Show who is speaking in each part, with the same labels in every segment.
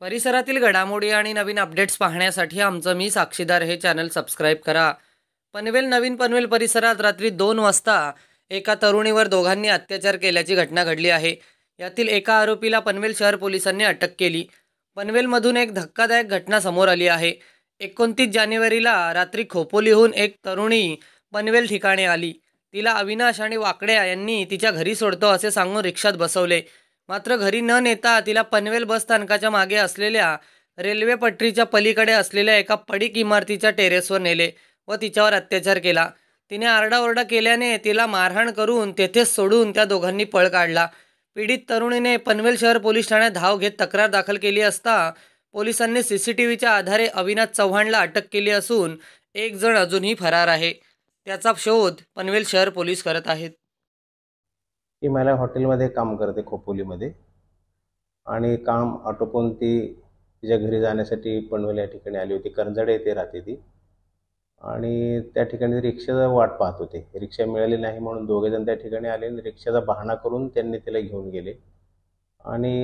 Speaker 1: परिसरातील घडामोडी आणि नवीन अपडेट्स पाहण्यासाठी आमचं मी साक्षीदार हे चॅनल सबस्क्राईब करा पनवेल नवीन पनवेल परिसरात रात्री दोन वाजता एका तरुणीवर दोघांनी अत्याचार केल्याची घटना घडली आहे यातील एका आरोपीला पनवेल शहर पोलिसांनी अटक केली पनवेलमधून एक धक्कादायक घटना समोर आली आहे एकोणतीस जानेवारीला रात्री खोपोलीहून एक तरुणी पनवेल ठिकाणी आली तिला अविनाश आणि वाकड्या यांनी तिच्या घरी सोडतो असे सांगून रिक्षात बसवले मात्र घरी न नेता तिला पनवेल बस स्थानकाच्या मागे असलेल्या रेल्वे पटरीच्या पलीकडे असलेल्या एका पडीक इमारतीच्या टेरेसवर नेले व तिच्यावर अत्याचार केला तिने आरडाओरडा केल्याने तिला मारहाण करून तेथेच सोडून त्या दोघांनी पळ काढला पीडित तरुणीने पनवेल शहर पोलीस ठाण्यात धाव घेत तक्रार दाखल केली असता पोलिसांनी सी सी टी व्हीच्या आधारे अविनाश चव्हाणला अटक केली असून एक जण अजूनही फरार आहे त्याचा शोध पनवेल शहर पोलीस करत आहेत
Speaker 2: ती मला हॉटेलमध्ये काम करते खोपोलीमध्ये आणि काम आटोपून ती तिच्या घरी जाण्यासाठी पनवेल या ठिकाणी आली होती करंजडे येथे राहते ती आणि त्या ठिकाणी रिक्षाचा वाट पाहत होते रिक्षा मिळाली नाही म्हणून दोघेजण त्या ठिकाणी आले रिक्षाचा बहाणा करून त्यांनी तिला घेऊन गेले आणि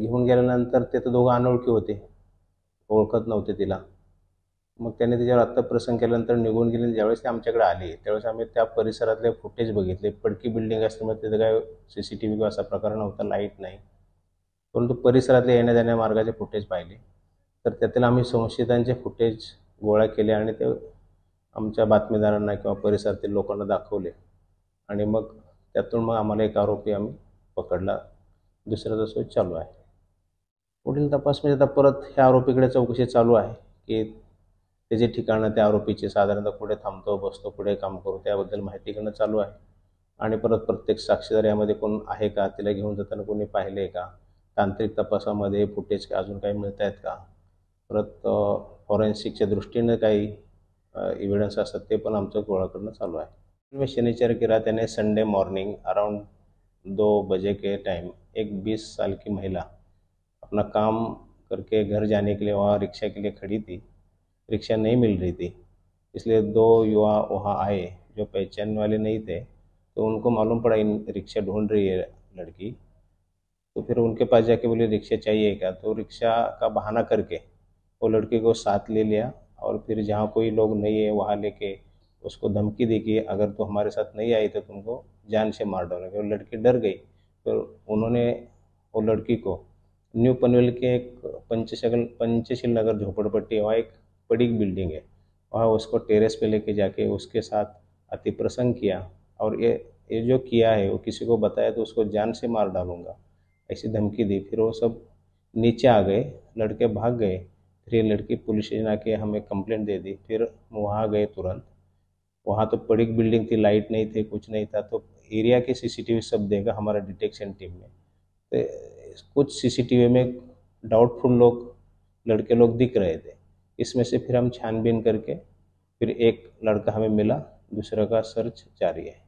Speaker 2: घेऊन गेल्यानंतर ते तर दोघं अनोळखी होते ओळखत नव्हते तिला मग त्याने त्याच्यावर आत्ता केल्यानंतर निघून गेले ज्यावेळेस ते आमच्याकडे आले त्यावेळेस आम्ही त्या परिसरातले फुटेज बघितले पडकी बिल्डिंग असते मग तिथं काय सी सी टी व्ही किंवा असा प्रकार नव्हता लाईट नाही परंतु परिसरातले येण्या जाण्या मार्गाचे फुटेज पाहिले तर त्यातील आम्ही संशयितांचे फुटेज गोळा केले आणि ते आमच्या बातमीदारांना किंवा परिसरातील लोकांना दाखवले आणि मग त्यातून मग आम्हाला एक आरोपी आम्ही पकडला दुसरा तसं चालू आहे पुढील तपास म्हणजे आता परत ह्या आरोपीकडे चौकशी चालू आहे की त्याचे जे ठिकाणं त्या आरोपीचे साधारणतः कुठे थांबतो बसतो कुठे काम करतो त्याबद्दल माहिती घेणं चालू आहे आणि परत प्रत्येक साक्षीदार यामध्ये कोण आहे का तिला घेऊन जाताना कोणी पाहिले का तांत्रिक तपासामध्ये फुटेज का अजून काही मिळत आहेत का परत फॉरेन्सिकच्या दृष्टीनं काही इव्हिडन्स असतात ते पण आमचं गोळा करणं चालू आहे मी शनिचर की त्याने संडे मॉर्निंग अराउंड दो बजे के टाइम एक बीस साल की महिला अपना काम करके घर जाने के लिए वहाँ रिक्षा के लिए खड़ी थी रिक्शा नहीं मिल रही थी इसलिए दो युवा वहाँ आए जो पहचान वाले नहीं थे तो उनको मालूम पड़ा इन रिक्शा ढूंढ रही है लड़की तो फिर उनके पास जाके बोले रिक्शा चाहिए क्या तो रिक्शा का बहाना करके वो लड़की को साथ ले लिया और फिर जहाँ कोई लोग नहीं है वहाँ लेके उसको धमकी दी कि अगर तो हमारे साथ नहीं आई तो तुमको जान से मार डालोगे वो लड़की डर गई फिर उन्होंने वो लड़की को न्यू पनवेल के एक पंचशगल पंचशील नगर झोपड़पट्टी वहाँ एक बड़ी बिल्डिंग है वहाँ उसको टेरेस पे लेके जाके उसके साथ अति प्रसंग किया और ये ये जो किया है वो किसी को बताया तो उसको जान से मार डालूंगा ऐसी धमकी दी फिर वो सब नीचे आ गए लड़के भाग गए फिर ये लड़की पुलिस स्टेशन आके हमें कंप्लेंट दे दी फिर वहाँ गए तुरंत वहाँ तो पड़ी बिल्डिंग थी लाइट नहीं थे कुछ नहीं था तो एरिया के सीसीटीवी सब देगा हमारा डिटेक्शन टीम में तो कुछ सीसीटीवी में डाउटफुल लोग लड़के लोग दिख रहे थे इसमें से फिर हम छानबीन करके फिर एक लड़का हमें मिला दूसरे का सर्च जारी है